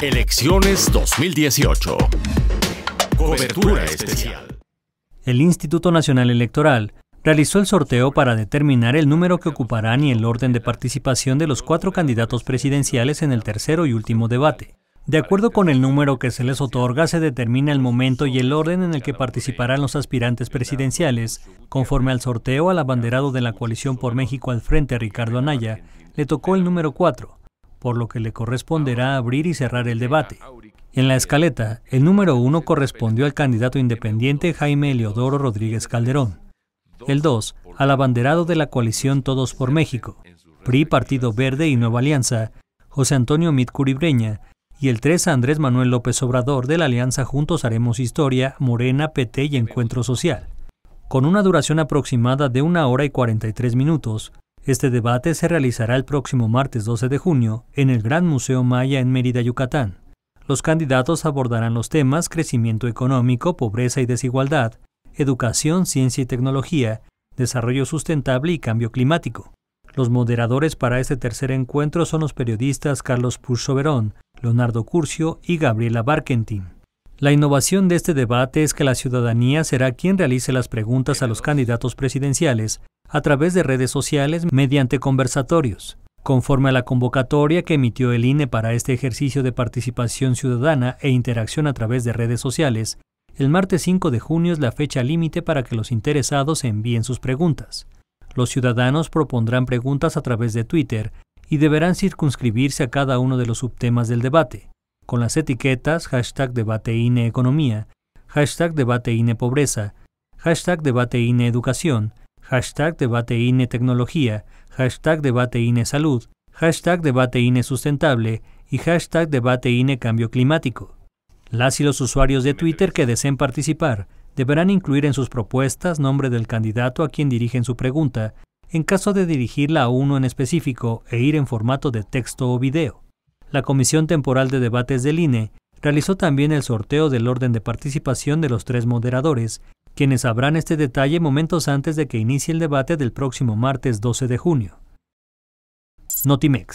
Elecciones 2018. Cobertura especial. El Instituto Nacional Electoral realizó el sorteo para determinar el número que ocuparán y el orden de participación de los cuatro candidatos presidenciales en el tercero y último debate. De acuerdo con el número que se les otorga, se determina el momento y el orden en el que participarán los aspirantes presidenciales. Conforme al sorteo, al abanderado de la coalición por México al frente, Ricardo Anaya, le tocó el número 4 por lo que le corresponderá ah. abrir y cerrar el debate. En la eh, escaleta, eh, el número eh, uno correspondió al candidato independiente Jaime Leodoro Rodríguez Calderón. El 2, al abanderado de la coalición Todos por México, PRI, Partido Verde y Nueva Alianza, José Antonio Mitcuribreña, y el 3 Andrés Manuel López Obrador de la Alianza Juntos Haremos Historia, Morena, PT y Encuentro Social. Con una duración aproximada de una hora y 43 minutos, este debate se realizará el próximo martes 12 de junio en el Gran Museo Maya en Mérida, Yucatán. Los candidatos abordarán los temas crecimiento económico, pobreza y desigualdad, educación, ciencia y tecnología, desarrollo sustentable y cambio climático. Los moderadores para este tercer encuentro son los periodistas Carlos Purso Verón, Leonardo Curcio y Gabriela Barkentin. La innovación de este debate es que la ciudadanía será quien realice las preguntas a los candidatos presidenciales a través de redes sociales mediante conversatorios. Conforme a la convocatoria que emitió el INE para este ejercicio de participación ciudadana e interacción a través de redes sociales, el martes 5 de junio es la fecha límite para que los interesados envíen sus preguntas. Los ciudadanos propondrán preguntas a través de Twitter y deberán circunscribirse a cada uno de los subtemas del debate, con las etiquetas hashtag debate INE economía, hashtag debate INE pobreza, hashtag debate INE educación hashtag debate INE tecnología, hashtag debate INE salud, hashtag debate INE sustentable y hashtag debate INE cambio climático. Las y los usuarios de Twitter que deseen participar deberán incluir en sus propuestas nombre del candidato a quien dirigen su pregunta, en caso de dirigirla a uno en específico e ir en formato de texto o video. La Comisión Temporal de Debates del INE realizó también el sorteo del orden de participación de los tres moderadores quienes sabrán este detalle momentos antes de que inicie el debate del próximo martes 12 de junio. Notimex.